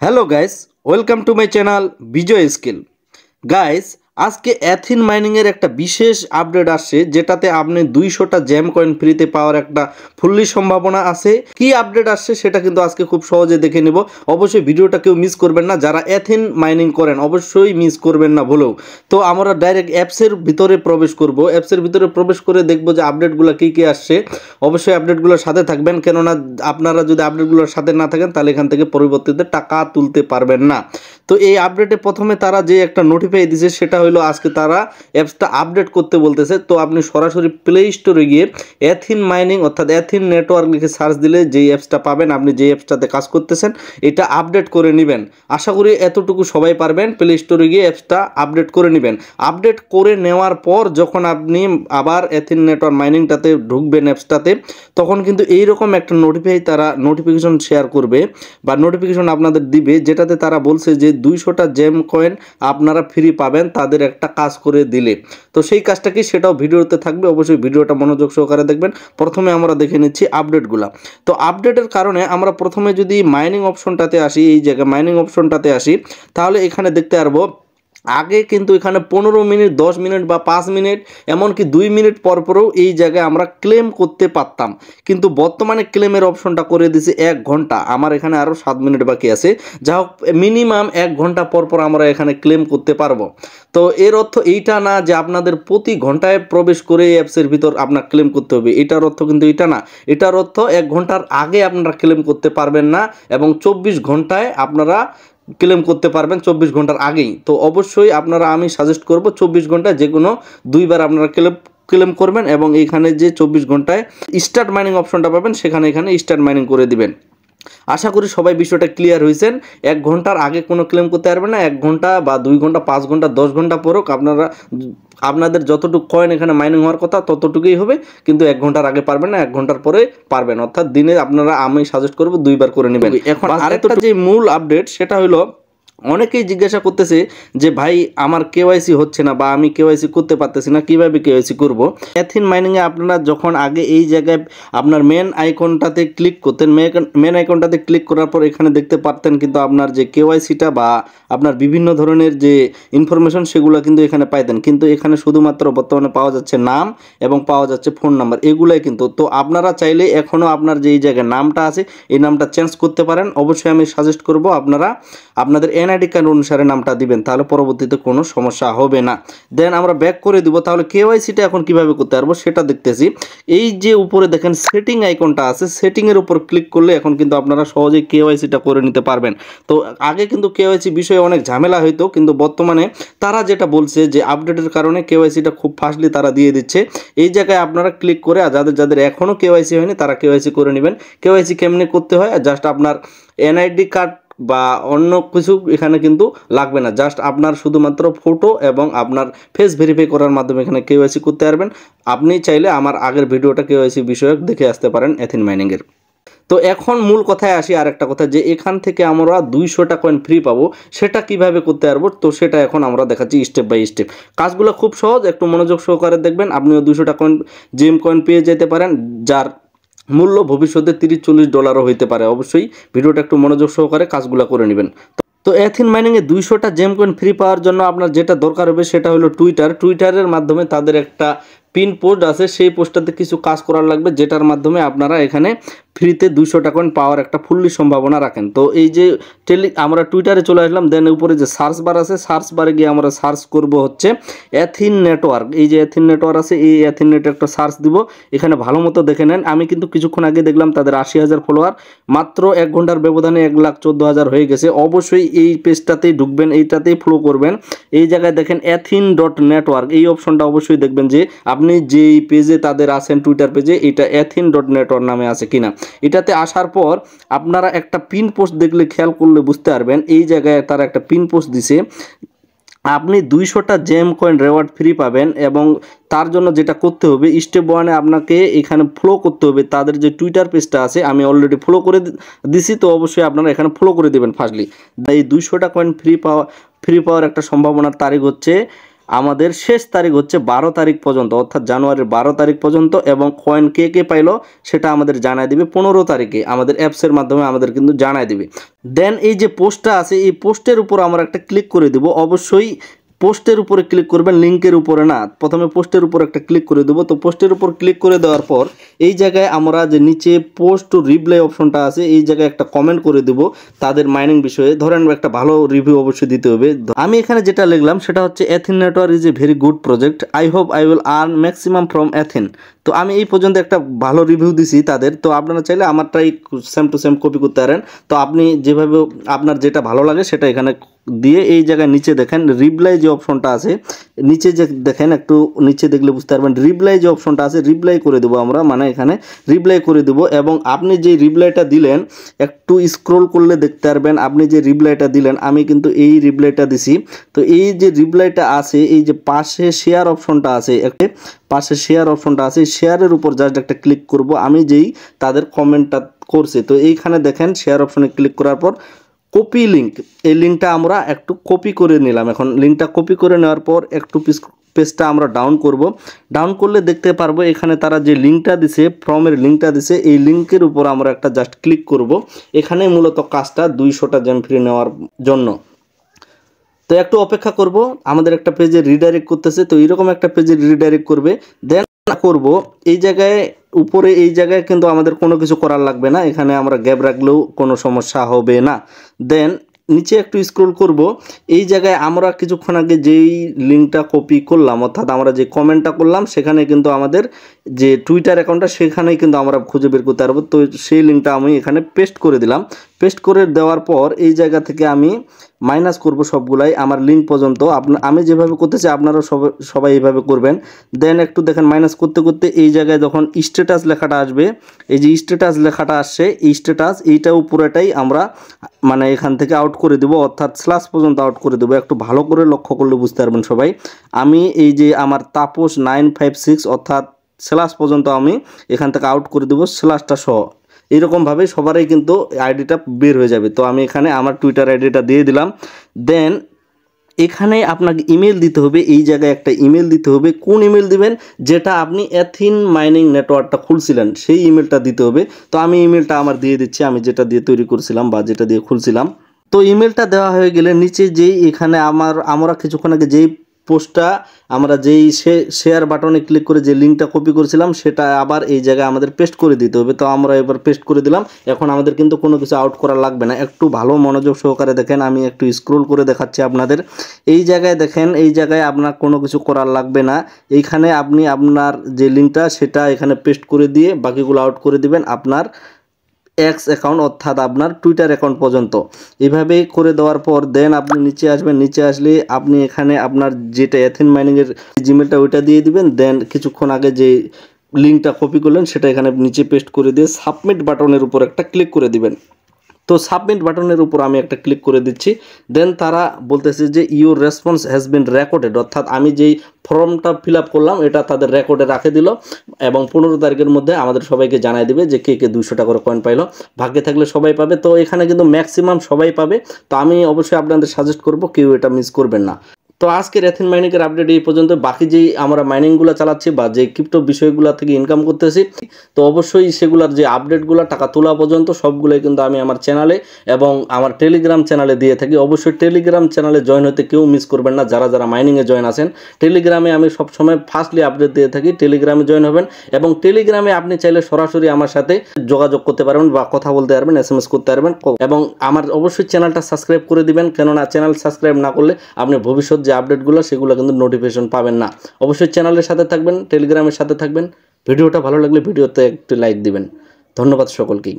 Hello guys, welcome to my channel Bijoy Skill. Guys, আজকে অ্যাথিন মাইনিংয়ের একটা বিশেষ আপডেট আসছে যেটাতে আপনি দুইশোটা জ্যাম কয়েন ফ্রিতে পাওয়ার একটা ফুললি সম্ভাবনা আছে কি আপডেট আসছে সেটা কিন্তু আজকে খুব সহজে দেখে নেব অবশ্যই ভিডিওটা কেউ মিস করবেন না যারা অ্যাথিন মাইনিং করেন অবশ্যই মিস করবেন না ভুলেও তো আমরা ডাইরেক্ট অ্যাপসের ভিতরে প্রবেশ করব অ্যাপসের ভিতরে প্রবেশ করে দেখব যে আপডেটগুলো কী কী আসছে অবশ্যই আপডেটগুলোর সাথে থাকবেন কেননা আপনারা যদি আপডেটগুলোর সাথে না থাকেন তাহলে এখান থেকে পরিবর্তিত টাকা তুলতে পারবেন না তো এই আপডেটে প্রথমে তারা যে একটা নোটিফাই দিছে সেটা হলো আজকে তারা অ্যাপসটা আপডেট করতে বলতেছে তো আপনি সরাসরি প্লে স্টোরে গিয়ে অ্যাথিন মাইনিং অর্থাৎ অ্যাথিন নেটওয়ার্ক লিখে সার্চ দিলে যেই অ্যাপসটা পাবেন আপনি যে অ্যাপসটাতে কাজ করতেছেন এটা আপডেট করে নেবেন আশা করি এতটুকু সবাই পারবেন প্লে স্টোরে গিয়ে অ্যাপসটা আপডেট করে নেবেন আপডেট করে নেওয়ার পর যখন আপনি আবার অ্যাথিন নেটওয়ার্ক মাইনিংটাতে ঢুকবেন অ্যাপসটাতে তখন কিন্তু এইরকম একটা নোটিফাই তারা নোটিফিকেশন শেয়ার করবে বা নোটিফিকেশন আপনাদের দিবে যেটাতে তারা বলছে যে দুইশোটা জেম কয়েন আপনারা ফ্রি পাবেন তাদের একটা কাজ করে দিলে তো সেই কাজটা কি সেটাও ভিডিওতে থাকবে অবশ্যই ভিডিওটা মনোযোগ সহকারে দেখবেন প্রথমে আমরা দেখে নিচ্ছি আপডেটগুলো তো আপডেটের কারণে আমরা প্রথমে যদি মাইনিং অপশনটাতে আসি এই জায়গায় মাইনিং অপশনটাতে আসি তাহলে এখানে দেখতে পারবো আগে কিন্তু এখানে পনেরো মিনিট দশ মিনিট বা পাঁচ মিনিট এমনকি দুই মিনিট পরপরও এই জায়গায় আমরা ক্লেম করতে পারতাম কিন্তু বর্তমানে ক্লেমের অপশনটা করে দিছে এক ঘন্টা আমার এখানে আরও সাত মিনিট বাকি আছে যা হোক মিনিমাম এক ঘন্টা পরপর আমরা এখানে ক্লেম করতে পারবো তো এর অর্থ এইটা না যে আপনাদের প্রতি ঘন্টায় প্রবেশ করে এই অ্যাপসের ভিতর আপনার ক্লেম করতে হবে এটার অর্থ কিন্তু এটা না এটার অর্থ এক ঘন্টার আগে আপনারা ক্লেম করতে পারবেন না এবং চব্বিশ ঘন্টায় আপনারা ক্লেম করতে পারবেন চব্বিশ ঘন্টার আগেই তো অবশ্যই আপনারা আমি সাজেস্ট করব চব্বিশ ঘন্টায় যে কোনো দুইবার আপনারা ক্লেম ক্লেম করবেন এবং এখানে যে চব্বিশ ঘন্টায় স্টার্ট মাইনিং অপশনটা পাবেন সেখানে এখানে স্টার্ট মাইনিং করে দিবেন আশা করি সবাই বিষয়টা ক্লিয়ার হয়েছেন এক ঘন্টার আগে কোনো ক্লেম করতে পারবে না এক ঘন্টা বা দুই ঘন্টা পাঁচ ঘন্টা দশ ঘন্টা পরক আপনারা আপনাদের যতটুকু কয়েন এখানে মাইনিং হওয়ার কথা ততটুকুই হবে কিন্তু এক ঘন্টার আগে পারবেন না এক ঘন্টার পরে পারবেন অর্থাৎ দিনে আপনারা আমি সাজেস্ট করব দুইবার করে নেবেন এখন আরেকটা যে মূল আপডেট সেটা হলো অনেকেই জিজ্ঞাসা করতেছে যে ভাই আমার কেওয়াইসি হচ্ছে না বা আমি কেওয়াইসি করতে পারতেছি না কীভাবে কেওয়াইসি করব অ্যাথিন মাইনিংয়ে আপনারা যখন আগে এই জায়গায় আপনার মেন আইকনটাতে ক্লিক করতেন মেন আইকনটাতে ক্লিক করার পর এখানে দেখতে পারতেন কিন্তু আপনার যে কেওয়াইসিটা বা আপনার বিভিন্ন ধরনের যে ইনফরমেশন সেগুলো কিন্তু এখানে পাইতেন কিন্তু এখানে শুধুমাত্র বর্তমানে পাওয়া যাচ্ছে নাম এবং পাওয়া যাচ্ছে ফোন নাম্বার এগুলাই কিন্তু তো আপনারা চাইলে এখনও আপনার যে এই জায়গায় নামটা আছে এই নামটা চেঞ্জ করতে পারেন অবশ্যই আমি সাজেস্ট করব আপনারা আপনাদের এন এনআইডি কার্ড অনুসারে নামটা দিবেন তাহলে পরবর্তীতে কোনো সমস্যা হবে না দেন আমরা ব্যাক করে দিব তাহলে কেওয়াইসিটা এখন কিভাবে করতে পারবো সেটা দেখতেছি এই যে উপরে দেখেন সেটিং আইকনটা আছে সেটিংয়ের উপর ক্লিক করলে এখন কিন্তু আপনারা সহজেই কেওয়াইসিটা করে নিতে পারবেন তো আগে কিন্তু কেওয়াইসি বিষয়ে অনেক ঝামেলা হইতো কিন্তু বর্তমানে তারা যেটা বলছে যে আপডেটের কারণে কেওয়াইসিটা খুব ফাস্টলি তারা দিয়ে দিচ্ছে এই জায়গায় আপনারা ক্লিক করে আর যাদের যাদের এখনও কেওয়াইসি হয়নি তারা কেওয়াইসি করে নেবেন কেওয়াইসি কেমনে করতে হয় জাস্ট আপনার এনআইডি কার্ড বা অন্য কিছু এখানে কিন্তু লাগবে না জাস্ট আপনার শুধুমাত্র ফটো এবং আপনার ফেস ভেরিফাই করার মাধ্যমে এখানে কেওয়াইসি করতে পারবেন আপনি চাইলে আমার আগের ভিডিওটা কেওয়াইসি বিষয়ক দেখে আসতে পারেন এথিন মাইনিংয়ের তো এখন মূল কথায় আসি আর একটা কথা যে এখান থেকে আমরা দুইশোটা কয়েন ফ্রি পাবো সেটা কিভাবে করতে পারবো তো সেটা এখন আমরা দেখাচ্ছি স্টেপ বাই স্টেপ কাজগুলো খুব সহজ একটু মনোযোগ সহকারে দেখবেন আপনিও দুইশোটা কয়েন জিম কয়েন পেয়ে যেতে পারেন যার মূল্য ভবিষ্যতে তিরিশ চল্লিশ ডলারও হইতে পারে অবশ্যই ভিডিওটা একটু মনোযোগ সহকারে কাজগুলো করে নেবেন তো এথিন মাইনিংয়ে দুইশোটা জেম কয়েন ফ্রি পাওয়ার জন্য আপনার যেটা দরকার হবে সেটা হলো টুইটার টুইটারের মাধ্যমে তাদের একটা পিন পোস্ট আছে সেই পোস্টটাতে কিছু কাজ করার লাগবে যেটার মাধ্যমে আপনারা এখানে ফ্রিতে দুশো টাকা পাওয়ার একটা ফুল্লি সম্ভাবনা রাখেন তো এই যে টেলি আমরা টুইটারে চলে আসলাম দেন উপরে যে সার্চ বার আছে সার্চ বারে গিয়ে আমরা সার্চ করব হচ্ছে অ্যাথিন নেটওয়ার্ক এই যে অ্যাথিন নেটওয়ার্ক আছে এই অ্যাথিন একটা সার্চ দিব এখানে ভালো মতো দেখে নেন আমি কিন্তু কিছুক্ষণ আগে দেখলাম তাদের আশি হাজার ফলোয়ার মাত্র এক ঘন্টার ব্যবধানে এক লাখ চোদ্দো হাজার হয়ে গেছে অবশ্যই এই পেজটাতেই ঢুকবেন এইটাতেই ফলো করবেন এই জায়গায় দেখেন অ্যাথিন ডট নেটওয়ার্ক এই অপশনটা অবশ্যই দেখবেন যে আপনি যেই পেজে তাদের আছেন টুইটার পেজে এটা অ্যাথিন ডট নেটওয়ার্ক নামে আছে কিনা এটাতে আসার পর আপনারা একটা পিন পোস্ট দেখলে খেয়াল করলে বুঝতে পারবেন এই জায়গায় তারা একটা পিন পোস্ট দিছে আপনি দুইশোটা জেম কয়েন রেওয়ার্ড ফ্রি পাবেন এবং তার জন্য যেটা করতে হবে স্টেপ ওয়ানে আপনাকে এখানে ফ্লো করতে হবে তাদের যে টুইটার পেজটা আছে আমি অলরেডি ফ্লো করে দিছি তো অবশ্যই আপনারা এখানে ফ্লো করে দেবেন ফার্স্টলি এই দুইশোটা কয়েন ফ্রি পাওয়া ফ্রি পাওয়ার একটা সম্ভাবনার তারিখ হচ্ছে আমাদের শেষ তারিখ হচ্ছে বারো তারিখ পর্যন্ত অর্থাৎ জানুয়ারির বারো তারিখ পর্যন্ত এবং কয়েন কে কে পাইলো সেটা আমাদের জানায় দিবে পনেরো তারিখে আমাদের অ্যাপসের মাধ্যমে আমাদের কিন্তু জানায় দিবে দেন এই যে পোস্টটা আছে এই পোস্টের উপর আমরা একটা ক্লিক করে দিব অবশ্যই পোস্টের উপরে ক্লিক করবেন লিঙ্কের উপরে না প্রথমে পোস্টের উপর একটা ক্লিক করে দেবো তো পোস্টের উপর ক্লিক করে দেওয়ার পর এই জায়গায় আমরা যে নিচে পোস্ট টু রিপ্লাই অপশনটা আছে এই জায়গায় একটা কমেন্ট করে দেবো তাদের মাইনিং বিষয়ে ধরেন একটা ভালো রিভিউ অবশ্যই দিতে হবে আমি এখানে যেটা লিখলাম সেটা হচ্ছে Athene network is a very good project I hope I will earn maximum from Athene তো আমি এই পর্যন্ত একটা ভালো রিভিউ দিছি তাদের তো আপনারা চাইলে আমারটাই সেম টু সেম কপি করতে পারেন তো আপনি যেভাবে আপনার যেটা ভালো লাগে সেটা এখানে দিয়ে এই জায়গায় নিচে দেখেন রিপ্লাই যে অপশনটা আছে নিচে যে দেখেন একটু নিচে দেখলে বুঝতে পারবেন রিপ্লাই যে অপশনটা আছে রিপ্লাই করে দেবো আমরা মানে এখানে রিপ্লাই করে দেবো এবং আপনি যে রিপ্লাইটা দিলেন একটু স্ক্রোল করলে দেখতে পারবেন আপনি যে রিপ্লাইটা দিলেন আমি কিন্তু এই রিপ্লাইটা দিছি তো এই যে রিপ্লাইটা আছে এই যে পাশে শেয়ার অপশনটা আছে একটা পাশে শেয়ার অপশনটা আছে শেয়ারের উপর জাস্ট একটা ক্লিক করব আমি যেই তাদের কমেন্টটা করছে তো এইখানে দেখেন শেয়ার অপশনে ক্লিক করার পর কপি লিঙ্ক এই লিঙ্কটা আমরা একটু কপি করে নিলাম এখন লিঙ্কটা কপি করে নেওয়ার পর একটু পিস পেজটা আমরা ডাউন করব ডাউন করলে দেখতে পারবো এখানে তারা যে লিঙ্কটা দিছে ফর্মের লিঙ্কটা দিছে এই লিঙ্কের উপর আমরা একটা জাস্ট ক্লিক করব এখানে মূলত কাজটা দুইশোটা জ্যাম ফ্রি নেওয়ার জন্য তো একটু অপেক্ষা করব আমাদের একটা পেজে রিডাইরেক্ট করতেছে তো এরকম একটা পেজে রিডাইরেক্ট করবে দেন করব এই জায়গায় উপরে এই জায়গায় কিন্তু আমাদের কোনো কিছু করার লাগবে না এখানে আমরা গ্যাপ রাখলেও কোনো সমস্যা হবে না দেন নিচে একটু স্ক্রোল করব এই জায়গায় আমরা কিছুক্ষণ আগে যেই লিঙ্কটা কপি করলাম অর্থাৎ আমরা যে কমেন্টটা করলাম সেখানে কিন্তু আমাদের যে টুইটার অ্যাকাউন্টটা সেখানেই কিন্তু আমরা খুঁজে বের করতে পারবো তো সেই লিঙ্কটা আমি এখানে পেস্ট করে দিলাম পেস্ট করে দেওয়ার পর এই জায়গা থেকে আমি মাইনাস করব সবগুলাই আমার লিঙ্ক পর্যন্ত আপনার আমি যেভাবে করতেছি আপনারা সবাই এইভাবে করবেন দেন একটু দেখেন মাইনাস করতে করতে এই জায়গায় যখন স্ট্যাটাস লেখাটা আসবে এই যে স্ট্যাটাস লেখাটা আসছে এই স্ট্যাটাস এইটাও পুরোটাই আমরা মানে এখান থেকে আউট করে দেবো অর্থাৎ স্লাস পর্যন্ত আউট করে দেবো একটু ভালো করে লক্ষ্য করলে বুঝতে পারবেন সবাই আমি এই যে আমার তাপস নাইন ফাইভ সিক্স অর্থাৎ স্লাস পর্যন্ত আমি এখান থেকে আউট করে দেবো স্লাসটা সহ এরকমভাবে সবারই কিন্তু আইডিটা বের হয়ে যাবে তো আমি এখানে আমার টুইটার আইডিটা দিয়ে দিলাম দেন এখানে আপনাকে ইমেল দিতে হবে এই জায়গায় একটা ইমেল দিতে হবে কোন ইমেল দিবেন যেটা আপনি অ্যাথিন মাইনিং নেটওয়ার্কটা খুলছিলেন সেই ইমেলটা দিতে হবে তো আমি ইমেলটা আমার দিয়ে দিচ্ছি আমি যেটা দিয়ে তৈরি করছিলাম বা যেটা দিয়ে খুলছিলাম তো ইমেলটা দেওয়া হয়ে গেলে নিচে যেই এখানে আমার আমরা কিছুক্ষণ আগে যেই পোস্টটা আমরা যেই শেয়ার বাটনে ক্লিক করে যে লিঙ্কটা কপি করেছিলাম সেটা আবার এই জায়গায় আমাদের পেস্ট করে দিতে হবে তো আমরা এবার পেস্ট করে দিলাম এখন আমাদের কিন্তু কোনো কিছু আউট করা লাগবে না একটু ভালো মনোযোগ সহকারে দেখেন আমি একটু স্ক্রোল করে দেখাচ্ছি আপনাদের এই জায়গায় দেখেন এই জায়গায় আপনার কোনো কিছু করার লাগবে না এইখানে আপনি আপনার যে লিঙ্কটা সেটা এখানে পেস্ট করে দিয়ে বাকিগুলো আউট করে দিবেন আপনার এক্স অ্যাকাউন্ট অর্থাৎ আপনার টুইটার অ্যাকাউন্ট পর্যন্ত এভাবে করে দেওয়ার পর দেন আপনি নিচে আসবেন নিচে আসলে আপনি এখানে আপনার যেটা অ্যাথেন মাইনিংয়ের জিমেলটা ওইটা দিয়ে দিবেন দেন কিছুক্ষণ আগে যে লিঙ্কটা কপি করলেন সেটা এখানে নিচে পেস্ট করে দিয়ে সাবমিট বাটনের উপর একটা ক্লিক করে দিবেন তো সাবমিট বাটনের উপর আমি একটা ক্লিক করে দিচ্ছি দেন তারা বলতেছে যে your response has been recorded অর্থাৎ আমি যেই ফর্মটা ফিল করলাম এটা তাদের রেকর্ডে রাখে দিল এবং পনেরো তারিখের মধ্যে আমাদের সবাইকে জানাই দেবে যে কে কে দুশো টাকা করে কয়েন পাইলো ভাগ্যে থাকলে সবাই পাবে তো এখানে কিন্তু ম্যাক্সিমাম সবাই পাবে তো আমি অবশ্যই আপনাদের সাজেস্ট করব কেউ এটা মিস করবেন না তো আজকের এথেন মাইনিংয়ের আপডেট এই পর্যন্ত বাকি যেই আমরা মাইনিংগুলো চালাচ্ছি বা যে ক্রিপ্টো বিষয়গুলো থেকে ইনকাম করতেছি তো অবশ্যই সেগুলোর যে আপডেটগুলো টাকা তোলা পর্যন্ত সবগুলোই কিন্তু আমি আমার চ্যানেলে এবং আমার টেলিগ্রাম চ্যানেলে দিয়ে থাকি অবশ্যই টেলিগ্রাম চ্যানেলে জয়েন হতে কেউ মিস করবেন না যারা যারা মাইনিংয়ে জয়েন আছেন টেলিগ্রামে আমি সবসময় ফার্স্টলি আপডেট দিয়ে থাকি টেলিগ্রামে জয়েন হবেন এবং টেলিগ্রামে আপনি চাইলে সরাসরি আমার সাথে যোগাযোগ করতে পারবেন বা কথা বলতে পারবেন এস এম এস করতে পারবেন এবং আমার অবশ্যই চ্যানেলটা সাবস্ক্রাইব করে দিবেন কেননা চ্যানেল সাবস্ক্রাইব না করলে আপনি ভবিষ্যৎ যে আপডেটগুলো সেগুলো কিন্তু নোটিফিকেশন পাবেন না অবশ্যই চ্যানেলের সাথে থাকবেন টেলিগ্রামের সাথে থাকবেন ভিডিওটা ভালো লাগলে ভিডিওতে একটি লাইক দিবেন ধন্যবাদ সকলকেই